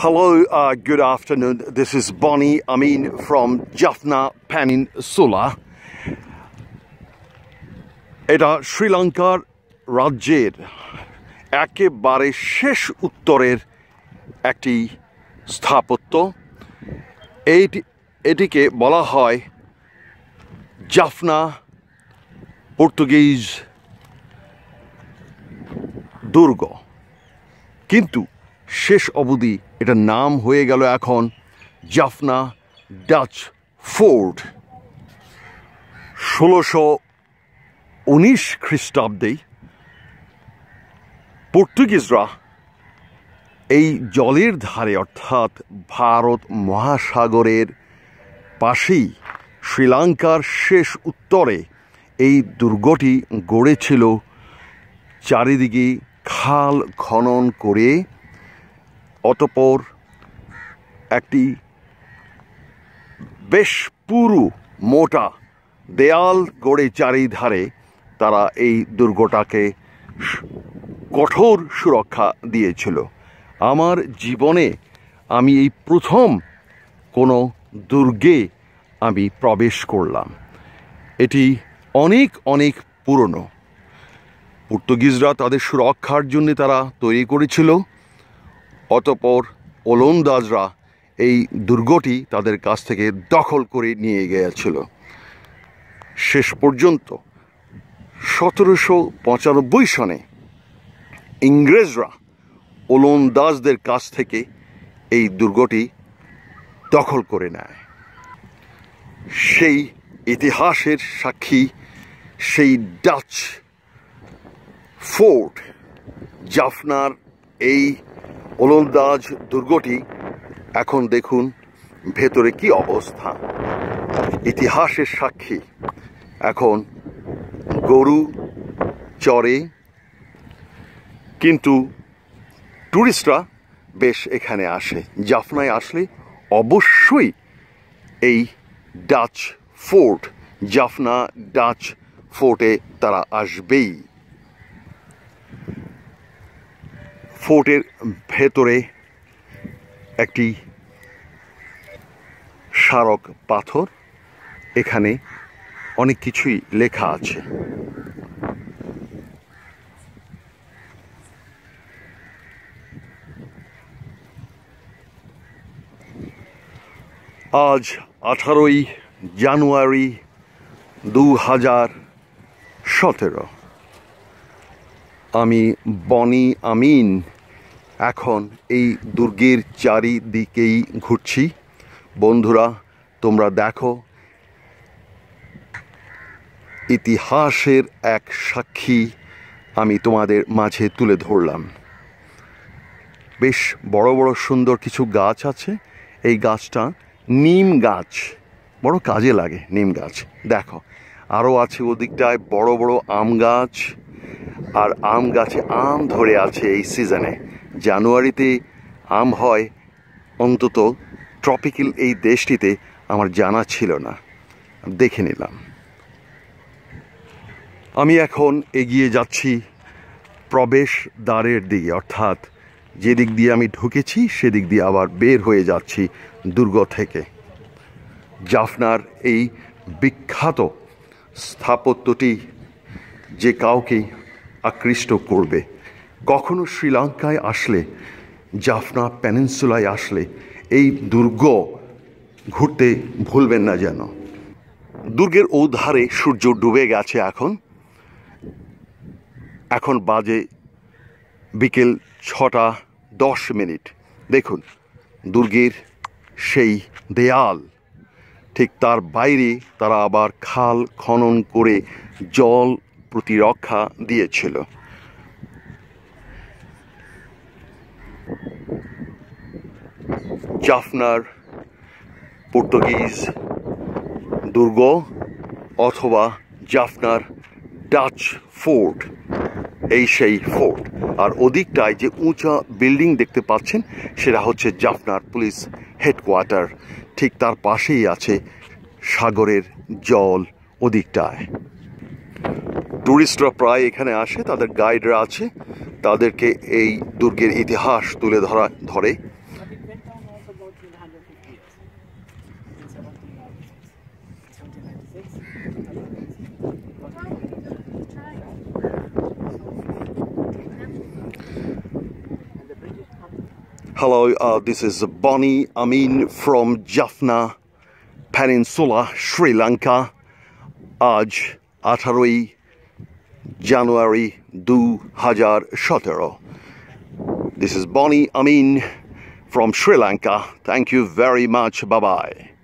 Hello, uh, good afternoon. This is Bonnie Amin from Jaffna Peninsula. এটা শ্রীলঙ্কার রাজ্যের একেবারে শেষ উত্তরের একটি স্থাপত্য এইটি এটিকে বলা হয় জাফনা পর্তুগিজ দুর্গ কিন্তু শেষ অবধি এটা নাম হয়ে গেল এখন জাফনা ডাচ ফোর্ড ষোলোশো উনিশ খ্রিস্টাব্দেই পর্তুগিজরা এই জলের ধারে অর্থাৎ ভারত মহাসাগরের পাশেই শ্রীলঙ্কার শেষ উত্তরে এই দুর্গটি গড়েছিল চারিদিকে খাল খনন করে অতপর একটি বেশ পুরু মোটা দেয়াল গড়ে চারিধারে তারা এই দুর্গটাকে কঠোর সুরক্ষা দিয়েছিল আমার জীবনে আমি এই প্রথম কোনো দুর্গে আমি প্রবেশ করলাম এটি অনেক অনেক পুরনো পর্তুগিজরা তাদের সুরক্ষার জন্য তারা তৈরি করেছিল অতপর ওলন্দাজরা এই দুর্গটি তাদের কাছ থেকে দখল করে নিয়ে গিয়েছিল শেষ পর্যন্ত সতেরোশো পঁচানব্বই সনে ইংরেজরা ওলন্দাজদের কাছ থেকে এই দুর্গটি দখল করে নেয় সেই ইতিহাসের সাক্ষী সেই ডাচ ফোর্ট জাফনার এই ওলন্দাজ দুর্গটি এখন দেখুন ভেতরে কি অবস্থা ইতিহাসের সাক্ষী এখন গরু চরে কিন্তু ট্যুরিস্টরা বেশ এখানে আসে জাফনায় আসলে অবশ্যই এই ডাচ ফোর্ট জাফনা ডাচ ফোর্টে তারা আসবেই ফোর্টের ভেতরে একটি স্মারক পাথর এখানে অনেক কিছুই লেখা আছে আজ আঠারোই জানুয়ারি দু হাজার সতেরো আমি বনি আমিন এখন এই দুর্গের চারিদিকেই ঘুরছি বন্ধুরা তোমরা দেখো ইতিহাসের এক সাক্ষী আমি তোমাদের মাঝে তুলে ধরলাম বেশ বড় বড় সুন্দর কিছু গাছ আছে এই গাছটা নিম গাছ বড় কাজে লাগে নিম গাছ দেখো আরও আছে ওদিকটায় বড় বড় আম গাছ আর আম গাছে আম ধরে আছে এই সিজনে জানুয়ারিতে আম হয় অন্তত ট্রপিক্যাল এই দেশটিতে আমার জানা ছিল না দেখে নিলাম আমি এখন এগিয়ে যাচ্ছি প্রবেশ দ্বারের দিকে অর্থাৎ যেদিক দিয়ে আমি ঢুকেছি সেদিক দিয়ে আবার বের হয়ে যাচ্ছি দুর্গ থেকে জাফনার এই বিখ্যাত স্থাপত্যটি যে কাউকে আকৃষ্ট করবে কখনো শ্রীলঙ্কায় আসলে জাফনা প্যানেন্সুলায় আসলে এই দুর্গ ঘুরতে ভুলবেন না যেন দুর্গের ওধারে সূর্য ডুবে গেছে এখন এখন বাজে বিকেল ছটা দশ মিনিট দেখুন দুর্গের সেই দেয়াল ঠিক তার বাইরে তারা আবার খাল খনন করে জল প্রতিরক্ষা দিয়েছিল জাফনার পর্তুগিজ দুর্গ অথবা জাফনার ডাচ ফোর্ট এই সেই ফোর্ট আর ওদিকটায় যে উঁচা বিল্ডিং দেখতে পাচ্ছেন সেটা হচ্ছে জাফনার পুলিশ হেডকোয়ার্টার ঠিক তার পাশেই আছে সাগরের জল ওদিকটায় ট্যুরিস্টরা প্রায় এখানে আসে তাদের গাইডরা আছে তাদেরকে এই দুর্গের ইতিহাস তুলে ধরা ধরে Hello, uh, this is Bonnie Amin from Jaffna Peninsula, Sri Lanka. Aj Atharui January Du Hajar Shotero. This is Bonnie Amin from Sri Lanka. Thank you very much. Bye bye.